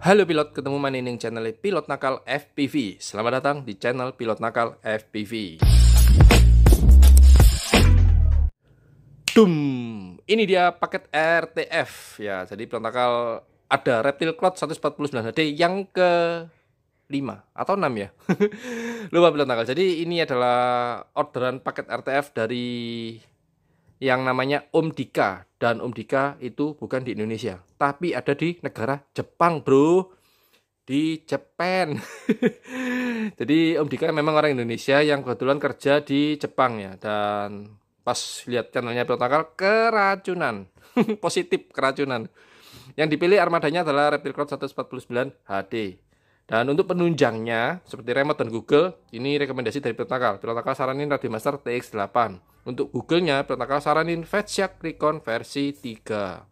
Halo pilot, ketemu Manining channel Pilot Nakal FPV. Selamat datang di channel Pilot Nakal FPV. Dum, ini dia paket RTF ya. Jadi Pilot Nakal ada Reptil Cloud 149HD yang ke 5 atau 6 ya. Lupa Pilot Nakal. Jadi ini adalah orderan paket RTF dari yang namanya Om Dika dan Om Dika itu bukan di Indonesia, tapi ada di negara Jepang, Bro. Di Jepang. Jadi Om Dika memang orang Indonesia yang kebetulan kerja di Jepang ya dan pas lihat channelnya Protokol keracunan. Positif keracunan. Yang dipilih armadanya adalah Reptil Crowd 149 HD. Dan untuk penunjangnya, seperti remote dan Google, ini rekomendasi dari Piltakal. Piltakal saranin Radio Master TX8. Untuk Google-nya, Piltakal saranin Fetsyak Recon versi 3.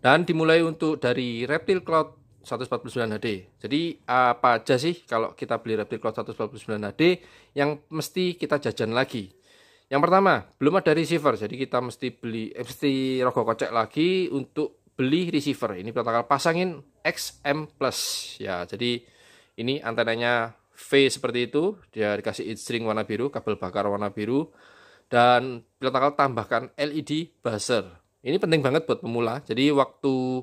Dan dimulai untuk dari Reptil Cloud 149 HD. Jadi apa aja sih kalau kita beli Reptil Cloud 149 HD yang mesti kita jajan lagi? Yang pertama, belum ada receiver, jadi kita mesti beli, eh, mesti rogo kocek lagi untuk beli receiver. Ini bakal pasangin XM Plus ya. Jadi ini antenanya V seperti itu, dia dikasih string warna biru, kabel bakar warna biru dan pilot tambahkan LED buzzer. Ini penting banget buat pemula. Jadi waktu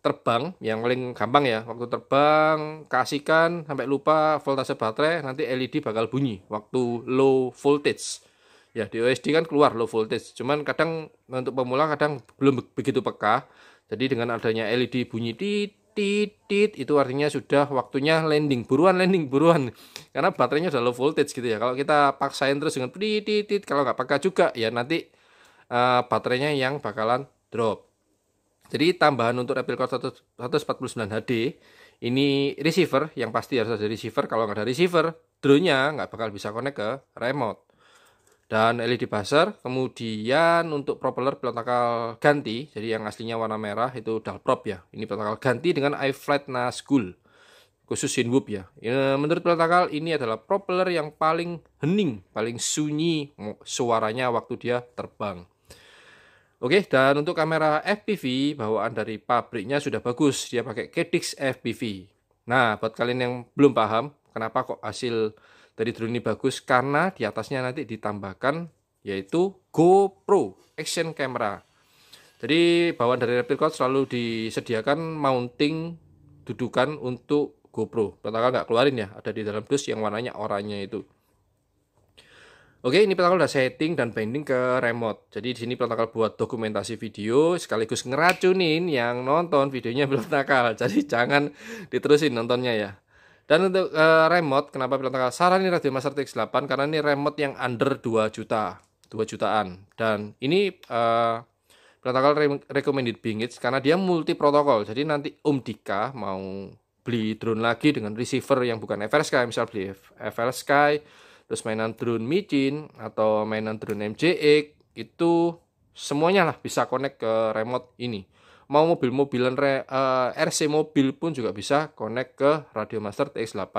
terbang yang paling gampang ya, waktu terbang kasihkan sampai lupa voltase baterai nanti LED bakal bunyi waktu low voltage ya di OSD kan keluar low voltage cuman kadang untuk pemula kadang belum begitu peka jadi dengan adanya LED bunyi tit itu artinya sudah waktunya landing buruan landing buruan karena baterainya sudah low voltage gitu ya kalau kita paksain terus dengan titit kalau nggak peka juga ya nanti uh, baterainya yang bakalan drop jadi tambahan untuk Core 149 HD ini receiver yang pasti harus ada receiver kalau nggak ada receiver drone-nya nggak bakal bisa connect ke remote dan LED buzzer. Kemudian untuk propeller pelontakal ganti, jadi yang aslinya warna merah itu dalprop ya. Ini pelontakal ganti dengan iFlight Nazgul khusus Sinwub ya. ya. Menurut pelontakal ini adalah propeller yang paling hening, paling sunyi suaranya waktu dia terbang. Oke, dan untuk kamera FPV bawaan dari pabriknya sudah bagus, dia pakai Kedix FPV. Nah, buat kalian yang belum paham kenapa kok hasil dari drone ini bagus karena di atasnya nanti ditambahkan yaitu GoPro action camera. Jadi bawaan dari Reptilcon selalu disediakan mounting dudukan untuk GoPro. Pentakel nggak keluarin ya, ada di dalam dus yang warnanya oranye itu. Oke, ini pentakel udah setting dan binding ke remote. Jadi di sini pentakel buat dokumentasi video sekaligus ngeracunin yang nonton videonya belum nakal. Jadi jangan diterusin nontonnya ya. Dan untuk uh, remote, kenapa bilang tanggal? ini Radio Master TX8 karena ini remote yang under 2 juta, 2 jutaan. Dan ini uh, tanggal re recommended bingit, karena dia multi protokol. Jadi nanti Om Dika mau beli drone lagi dengan receiver yang bukan FLSky, Sky, misal beli FR Sky, terus mainan drone micin atau mainan drone MJX itu semuanya lah bisa connect ke remote ini mau mobil-mobilan uh, eh, RC mobil pun juga bisa connect ke Radio Master TX8.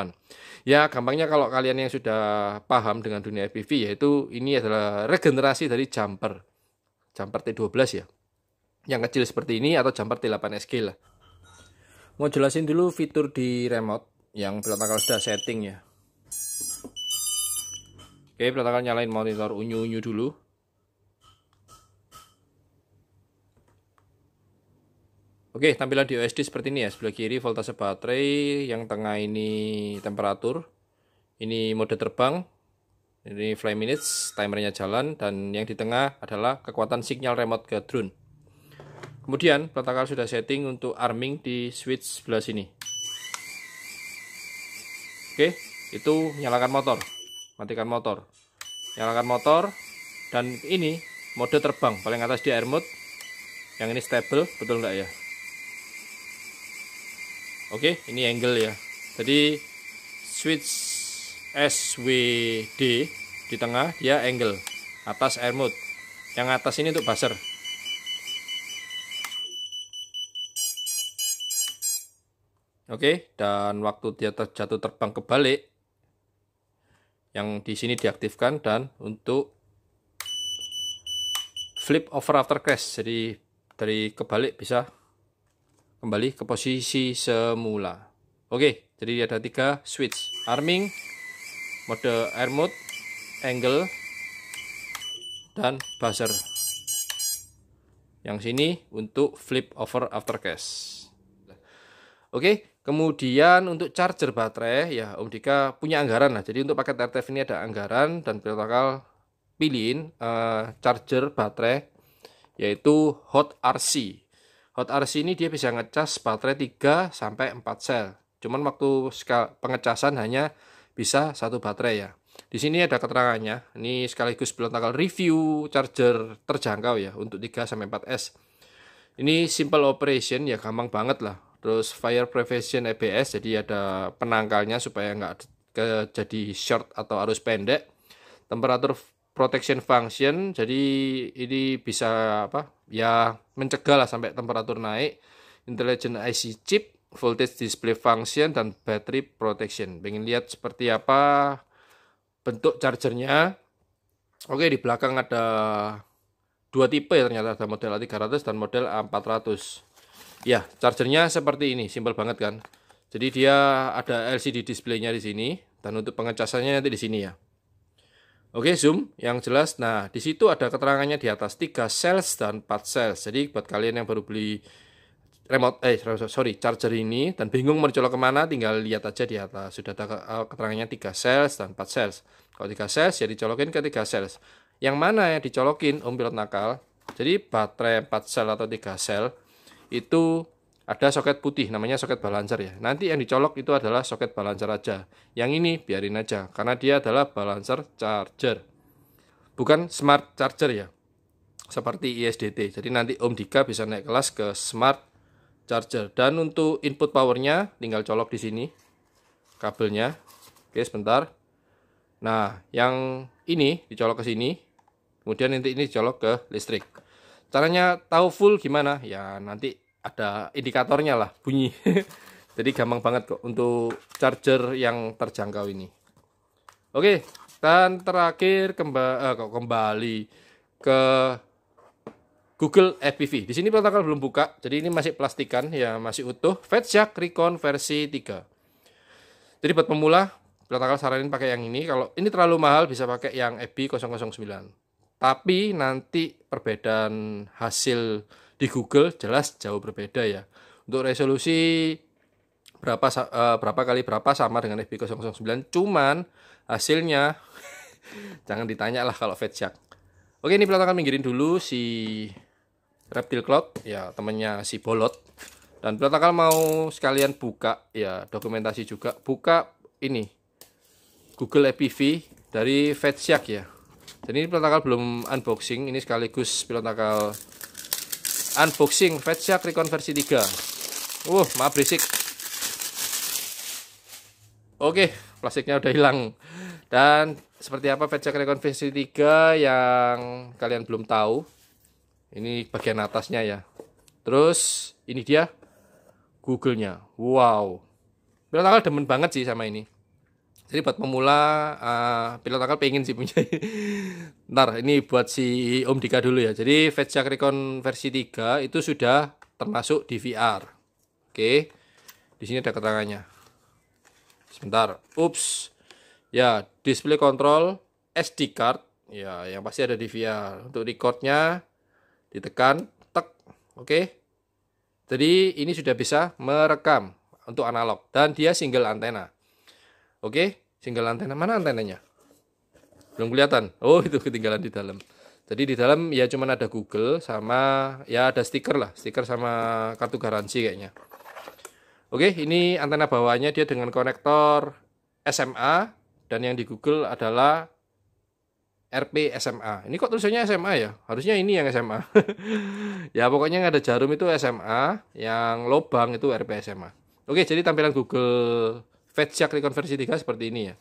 Ya, gampangnya kalau kalian yang sudah paham dengan dunia FPV yaitu ini adalah regenerasi dari jumper. Jumper T12 ya. Yang kecil seperti ini atau jumper T8SG lah. Mau jelasin dulu fitur di remote yang pertama kalau sudah setting ya. Oke, pertama nyalain monitor unyu-unyu dulu. Oke, tampilan di OSD seperti ini ya. Sebelah kiri voltase baterai, yang tengah ini temperatur. Ini mode terbang. Ini fly minutes, timernya jalan dan yang di tengah adalah kekuatan sinyal remote ke drone. Kemudian, protokol sudah setting untuk arming di switch sebelah sini. Oke, itu nyalakan motor. Matikan motor. Nyalakan motor dan ini mode terbang paling atas di air mode. Yang ini stable, betul enggak ya? Oke, okay, ini angle ya. Jadi switch SWD di tengah dia angle. Atas air mode. Yang atas ini untuk buzzer. Oke, okay, dan waktu dia terjatuh terbang kebalik, yang di sini diaktifkan dan untuk flip over after crash. Jadi dari kebalik bisa kembali ke posisi semula. Oke, jadi ada tiga switch. Arming, mode air mode, angle, dan buzzer. Yang sini untuk flip over after cash. Oke, kemudian untuk charger baterai, ya Om Dika punya anggaran lah. Jadi untuk paket RTF ini ada anggaran dan protokol pilihin uh, charger baterai yaitu Hot RC Hot RC ini dia bisa ngecas baterai 3 sampai 4 sel. Cuman waktu pengecasan hanya bisa satu baterai ya. Di sini ada keterangannya. Ini sekaligus belum tanggal review charger terjangkau ya untuk 3 sampai 4S. Ini simple operation ya gampang banget lah. Terus fire prevention ABS e jadi ada penangkalnya supaya nggak jadi short atau arus pendek. Temperatur protection function. Jadi ini bisa apa? Ya mencegah lah sampai temperatur naik. Intelligent IC chip, voltage display function dan battery protection. Pengen lihat seperti apa bentuk chargernya. Oke, di belakang ada dua tipe ya ternyata ada model A300 dan model A400. Ya, chargernya seperti ini, simpel banget kan. Jadi dia ada LCD displaynya di sini dan untuk pengecasannya nanti di sini ya. Oke, zoom yang jelas. Nah, di situ ada keterangannya di atas 3 sales dan 4 sales. Jadi buat kalian yang baru beli remote eh sorry charger ini dan bingung mencolok kemana tinggal lihat aja di atas sudah ada eh, keterangannya 3 sales dan 4 sales kalau 3 sales ya dicolokin ke 3 sales yang mana yang dicolokin om pilot nakal jadi baterai 4 sel atau 3 sel itu ada soket putih namanya soket balancer ya. Nanti yang dicolok itu adalah soket balancer aja. Yang ini biarin aja karena dia adalah balancer charger. Bukan smart charger ya. Seperti ISDT. Jadi nanti Om Dika bisa naik kelas ke smart charger dan untuk input powernya tinggal colok di sini kabelnya. Oke, sebentar. Nah, yang ini dicolok ke sini. Kemudian nanti ini dicolok ke listrik. Caranya tahu full gimana? Ya nanti ada indikatornya lah bunyi jadi gampang banget kok untuk charger yang terjangkau ini oke dan terakhir kembali, eh, kembali ke Google FPV di sini protokol belum buka jadi ini masih plastikan ya masih utuh Fetchak Recon versi 3 jadi buat pemula protokol saranin pakai yang ini kalau ini terlalu mahal bisa pakai yang FB e 009 tapi nanti perbedaan hasil di Google jelas jauh berbeda ya. Untuk resolusi berapa uh, berapa kali berapa sama dengan FP009 cuman hasilnya jangan ditanya lah kalau fat ya. shark. Oke, ini pelan akan minggirin dulu si reptil cloud ya temennya si bolot dan pelan mau sekalian buka ya dokumentasi juga buka ini Google Fpv dari Fat Shark ya. Jadi ini pilot belum unboxing, ini sekaligus pilot unboxing Fat Rekonversi Tiga. 3 uh maaf berisik oke plastiknya udah hilang dan seperti apa Fat Rekonversi Tiga 3 yang kalian belum tahu ini bagian atasnya ya terus ini dia Google-nya wow Bila tanggal demen banget sih sama ini jadi buat pemula uh, pilot akal pengen sih punya. Ntar ini buat si Om Dika dulu ya. Jadi Vetjak Recon versi 3 itu sudah termasuk DVR. Oke. Di sini ada keterangannya. Sebentar. Ups. Ya, display control SD card ya yang pasti ada DVR Untuk recordnya ditekan tek. Oke. Jadi ini sudah bisa merekam untuk analog dan dia single antena. Oke, single antena. Mana antenanya? Belum kelihatan. Oh, itu ketinggalan di dalam. Jadi di dalam ya cuman ada Google sama ya ada stiker lah, stiker sama kartu garansi kayaknya. Oke, ini antena bawahnya dia dengan konektor SMA dan yang di Google adalah RP SMA. Ini kok tulisannya SMA ya? Harusnya ini yang SMA. ya pokoknya yang ada jarum itu SMA, yang lobang itu RP SMA. Oke, jadi tampilan Google Fetchak rekonversi 3 seperti ini ya.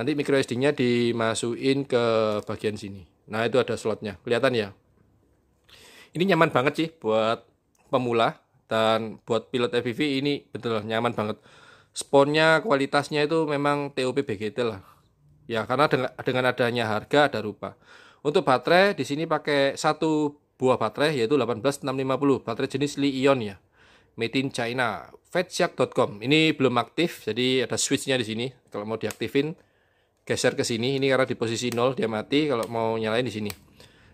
Nanti micro SD-nya dimasukin ke bagian sini. Nah, itu ada slotnya. Kelihatan ya? Ini nyaman banget sih buat pemula dan buat pilot FPV e ini betul nyaman banget. Sponnya kualitasnya itu memang TOP BGT lah. Ya, karena dengan adanya harga ada rupa. Untuk baterai di sini pakai satu buah baterai yaitu 18650, baterai jenis Li-ion ya. Made in China, fetsyak.com. Ini belum aktif, jadi ada switchnya di sini. Kalau mau diaktifin, geser ke sini. Ini karena di posisi 0 dia mati, kalau mau nyalain di sini.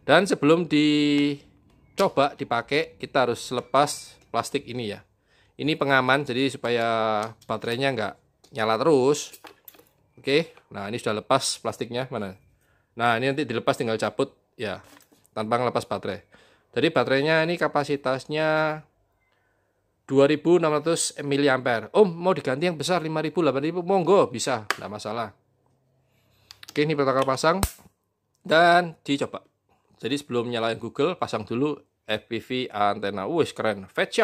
Dan sebelum dicoba dipakai, kita harus lepas plastik ini ya. Ini pengaman, jadi supaya baterainya nggak nyala terus. Oke, nah ini sudah lepas plastiknya, mana? Nah, ini nanti dilepas tinggal cabut ya, tanpa ngelepas baterai. Jadi baterainya ini kapasitasnya 2600 miliampere, Om, mau diganti yang besar 5000, 8000, monggo bisa, tidak masalah. Oke, ini protokol pasang dan dicoba. Jadi sebelum nyalain Google, pasang dulu FPV antena. Wih, keren. Fetch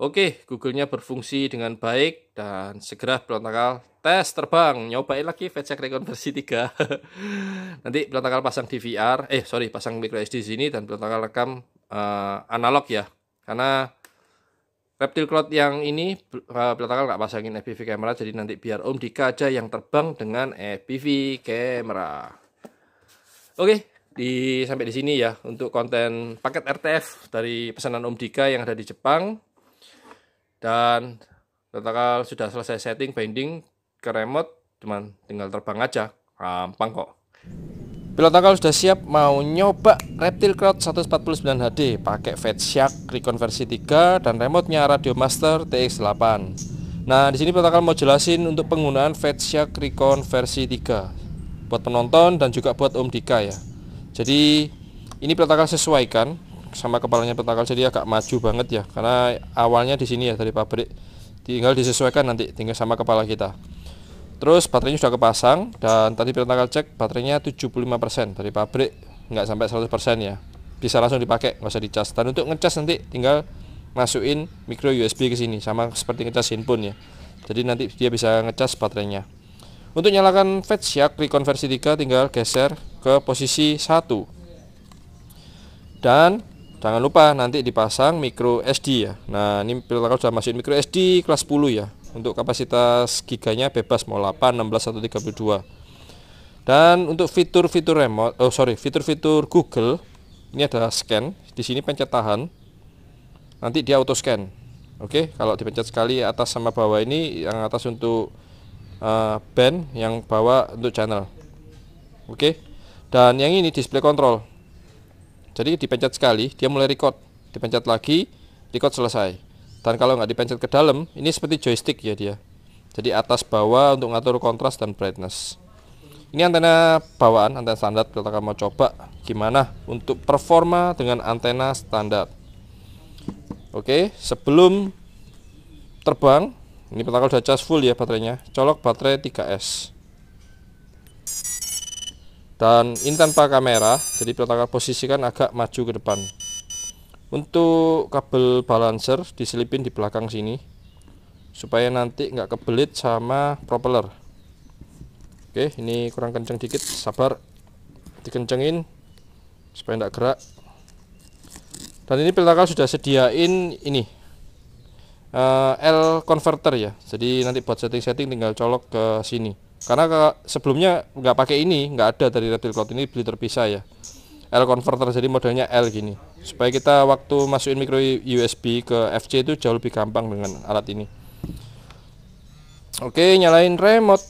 Oke, Google-nya berfungsi dengan baik dan segera pelontakal tes terbang. Nyobain lagi Fetch Recon versi 3. Nanti pelontakal pasang DVR, eh sorry, pasang micro SD di sini dan pelontakal rekam uh, analog ya karena reptil cloud yang ini eh, belakang nggak pasangin FPV camera jadi nanti biar Om Dika aja yang terbang dengan FPV camera oke di sampai di sini ya untuk konten paket RTF dari pesanan Om Dika yang ada di Jepang dan belakang sudah selesai setting binding ke remote cuman tinggal terbang aja gampang kok Pilot nakal sudah siap mau nyoba Reptil Crowd 149 HD pakai Fat Shark rekonversi 3 dan remote-nya Radio Master TX8. Nah, di sini bakal mau jelasin untuk penggunaan Fat Shark rekonversi 3 buat penonton dan juga buat Om Dika ya. Jadi ini pilot sesuaikan sama kepalanya pilot jadi agak maju banget ya karena awalnya di sini ya dari pabrik tinggal disesuaikan nanti tinggal sama kepala kita terus baterainya sudah kepasang dan tadi Pirantaka cek baterainya 75% dari pabrik nggak sampai 100% ya bisa langsung dipakai nggak usah dicas dan untuk ngecas nanti tinggal masukin micro USB ke sini sama seperti ngecas handphone ya jadi nanti dia bisa ngecas baterainya untuk nyalakan fetch ya klik konversi 3 tinggal geser ke posisi 1 dan jangan lupa nanti dipasang micro SD ya nah ini Pirantaka sudah masukin micro SD kelas 10 ya untuk kapasitas giganya bebas mau 8, 16 atau Dan untuk fitur-fitur remote, oh sorry, fitur-fitur Google ini adalah scan. Di sini pencet tahan. Nanti dia auto scan. Oke, okay? kalau dipencet sekali atas sama bawah ini yang atas untuk uh, band, yang bawah untuk channel. Oke. Okay? Dan yang ini display control. Jadi dipencet sekali dia mulai record. Dipencet lagi, record selesai dan kalau nggak dipencet ke dalam ini seperti joystick ya dia jadi atas bawah untuk ngatur kontras dan brightness ini antena bawaan antena standar kita akan mau coba gimana untuk performa dengan antena standar oke sebelum terbang ini petakel sudah charge full ya baterainya colok baterai 3S dan ini tanpa kamera jadi petakel posisikan agak maju ke depan untuk kabel balancer diselipin di belakang sini supaya nanti nggak kebelit sama propeller oke ini kurang kenceng dikit sabar dikencengin supaya nggak gerak dan ini Peltaka sudah sediain ini uh, L converter ya jadi nanti buat setting-setting tinggal colok ke sini karena sebelumnya nggak pakai ini nggak ada dari reptil cloud ini beli terpisah ya L converter jadi modelnya L gini supaya kita waktu masukin micro USB ke FC itu jauh lebih gampang dengan alat ini oke nyalain remote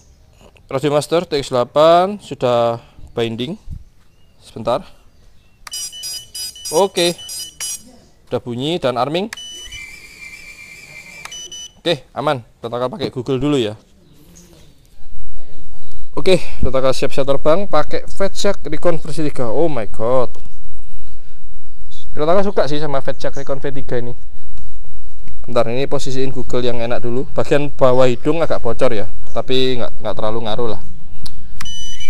Radio Master TX8 sudah binding sebentar oke udah bunyi dan arming oke aman kita akan pakai Google dulu ya Oke, kita akan siap-siap terbang pakai Fedjack Recon versi 3. Oh my god. Kita suka sih sama Fedjack Recon V3 ini. Bentar, ini posisiin Google yang enak dulu. Bagian bawah hidung agak bocor ya, tapi nggak nggak terlalu ngaruh lah.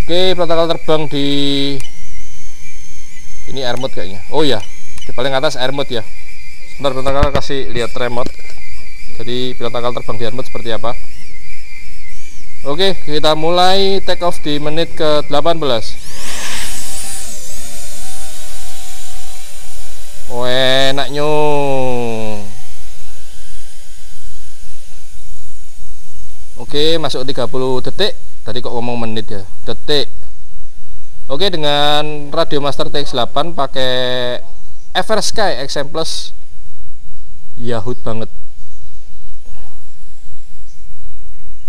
Oke, protokol terbang di ini air mode kayaknya. Oh ya, di paling atas air mode ya. Bentar, protokol kasih lihat remote. Jadi protokol terbang di air mode seperti apa? Oke, kita mulai take off di menit ke-18. Oh, enak nyu. Oke, masuk 30 detik. Tadi kok ngomong menit ya. Detik. Oke, dengan Radio Master TX8 pakai Eversky XM Plus. Yahut banget.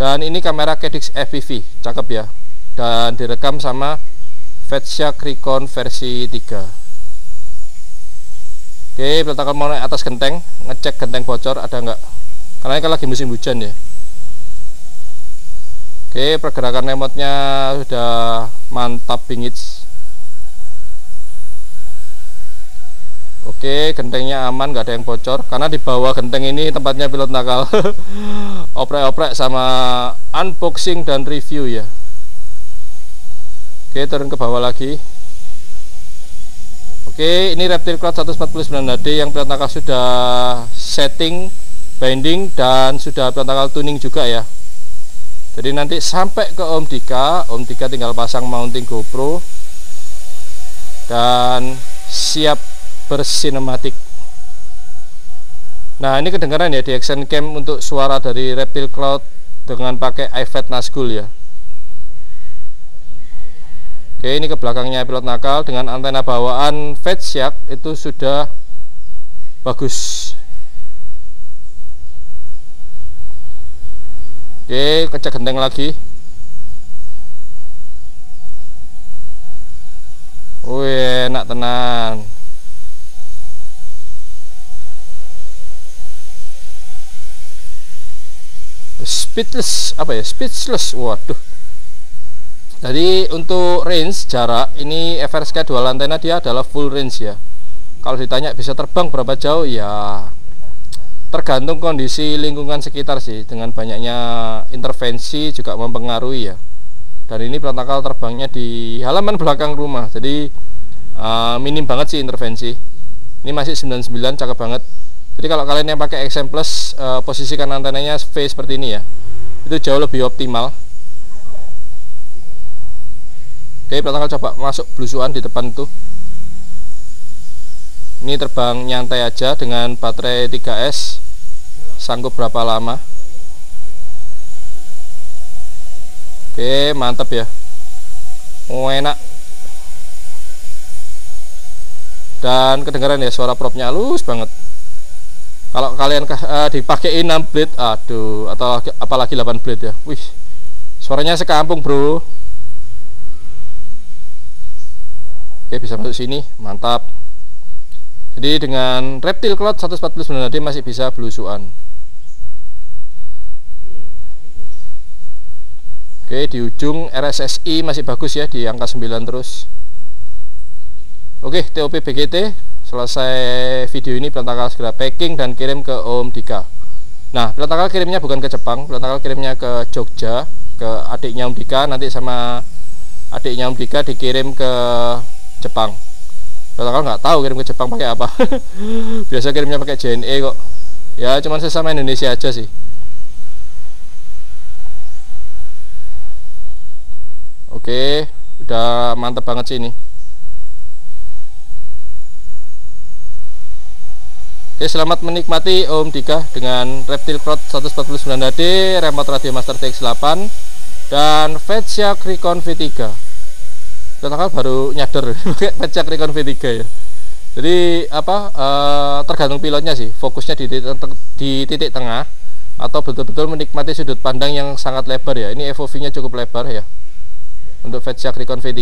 dan ini kamera Kedix FPV cakep ya dan direkam sama Vetshark Recon versi 3 oke peletakan mau naik atas genteng ngecek genteng bocor ada enggak karena ini kan lagi musim hujan ya oke pergerakan remote nya sudah mantap bingits Oke, gentengnya aman, nggak ada yang bocor. Karena di bawah genteng ini tempatnya pilot nakal. Oprek-oprek sama unboxing dan review ya. Oke, turun ke bawah lagi. Oke, ini Reptil Cloud 149 HD yang pilot nakal sudah setting binding dan sudah pilot nakal tuning juga ya. Jadi nanti sampai ke Om Dika, Om Dika tinggal pasang mounting GoPro dan siap bersinematik nah ini kedengaran ya di action cam untuk suara dari reptil cloud dengan pakai iPad Nazgul ya oke ini ke belakangnya pilot nakal dengan antena bawaan Fetsyak itu sudah bagus oke kecek gendeng lagi Wih, enak tenang. Speedless, apa ya Speedless, waduh jadi untuk range jarak ini FRSK dua lantainya dia adalah full range ya kalau ditanya bisa terbang berapa jauh ya tergantung kondisi lingkungan sekitar sih dengan banyaknya intervensi juga mempengaruhi ya dan ini pelantakal terbangnya di halaman belakang rumah jadi uh, minim banget sih intervensi ini masih 99 cakep banget jadi kalau kalian yang pakai XM Plus uh, eh, posisikan antenanya V seperti ini ya itu jauh lebih optimal oke pertama coba masuk blusuan di depan tuh ini terbang nyantai aja dengan baterai 3S sanggup berapa lama oke mantap ya oh, enak dan kedengaran ya suara propnya halus banget kalau kalian uh, dipakai 6 blade aduh atau apalagi 8 blade ya wih suaranya sekampung bro oke bisa masuk sini mantap jadi dengan reptil cloud 149 tadi masih bisa belusuan oke di ujung RSSI masih bagus ya di angka 9 terus Oke, TOP BGT selesai video ini berantakal segera packing dan kirim ke Om Dika. Nah, berantakal kirimnya bukan ke Jepang, berantakal kirimnya ke Jogja, ke adiknya Om Dika, nanti sama adiknya Om Dika dikirim ke Jepang. Berantakal nggak tahu kirim ke Jepang pakai apa. Biasa kirimnya pakai JNE kok. Ya, cuman sesama Indonesia aja sih. Oke, udah mantep banget sih ini. Oke, ya, selamat menikmati Om Dika dengan Reptil Pro 149HD, remote Radio Master TX8 dan Vetsia Recon V3. Kita baru nyadar pakai Vetsia Recon V3 ya. Jadi apa e, tergantung pilotnya sih, fokusnya di titik, di titik tengah atau betul-betul menikmati sudut pandang yang sangat lebar ya. Ini FOV-nya cukup lebar ya. Untuk Vetsia Recon V3.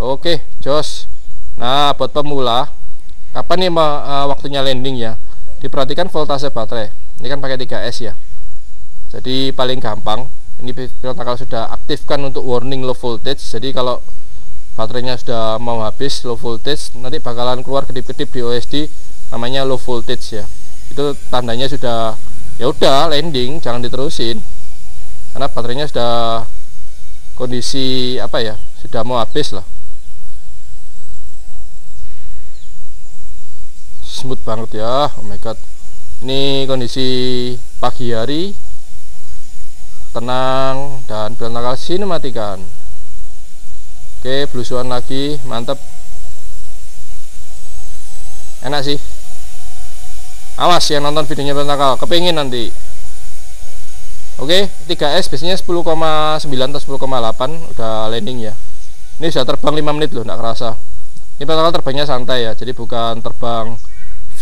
Oke, jos. Nah, buat pemula kapan nih uh, waktunya landing ya diperhatikan voltase baterai ini kan pakai 3S ya jadi paling gampang ini pilot akal sudah aktifkan untuk warning low voltage jadi kalau baterainya sudah mau habis low voltage nanti bakalan keluar kedip-kedip di OSD namanya low voltage ya itu tandanya sudah ya udah landing jangan diterusin karena baterainya sudah kondisi apa ya sudah mau habis lah smooth banget ya oh my god ini kondisi pagi hari tenang dan berantakan sinematikan oke blusuan lagi mantep. enak sih awas yang nonton videonya berantakan kepingin nanti Oke, 3S biasanya 10,9 atau 10,8 udah landing ya. Ini sudah terbang 5 menit loh, nggak kerasa. Ini bakal terbangnya santai ya, jadi bukan terbang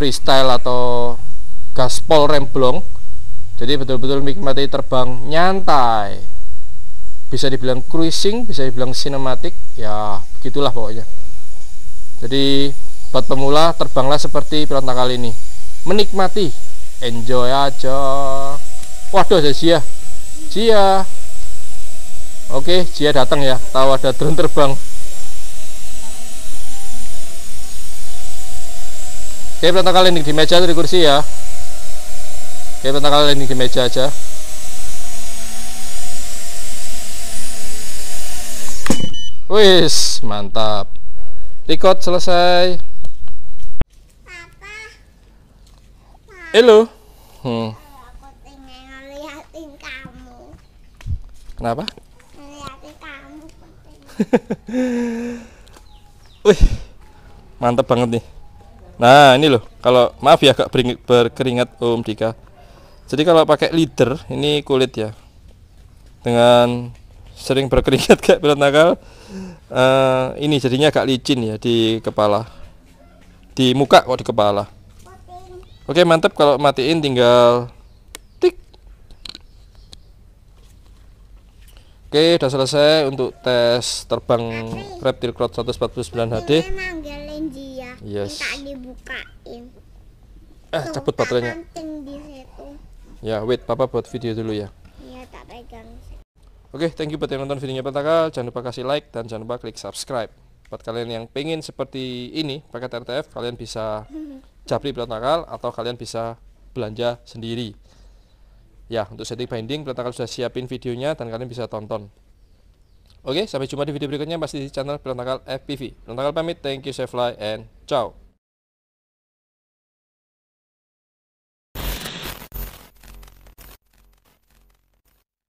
freestyle atau gaspol remblong jadi betul-betul menikmati terbang nyantai bisa dibilang cruising bisa dibilang sinematik ya begitulah pokoknya jadi buat pemula terbanglah seperti pilot kali ini menikmati enjoy aja waduh saya Jia Jia oke Jia datang ya tahu ada drone terbang oke pertama kali landing di meja atau di kursi ya oke pertama kali landing di meja aja wis mantap record selesai Papa. Halo. Hmm. Kenapa? Wih, mantap banget nih. Nah ini loh, kalau maaf ya agak berkeringat Om Dika. Jadi kalau pakai leader ini kulit ya, dengan sering berkeringat kayak pilot nakal, uh, ini jadinya agak licin ya di kepala, di muka kok di kepala. Oke mantap kalau matiin tinggal tik. Oke udah selesai untuk tes terbang reptil Cloud 149 HD yes. minta dibukain eh Tuh, cabut baterainya ya wait papa buat video dulu ya iya tak pegang Oke, okay, thank you buat yang nonton videonya Petaka. Jangan lupa kasih like dan jangan lupa klik subscribe. Buat kalian yang pengen seperti ini pakai RTF, kalian bisa japri pelat nakal atau kalian bisa belanja sendiri. Ya, untuk setting binding, pelat nakal sudah siapin videonya dan kalian bisa tonton. Oke, sampai jumpa di video berikutnya masih di channel Berantakal FPV. Berantakal pamit, thank you, safe fly, and ciao.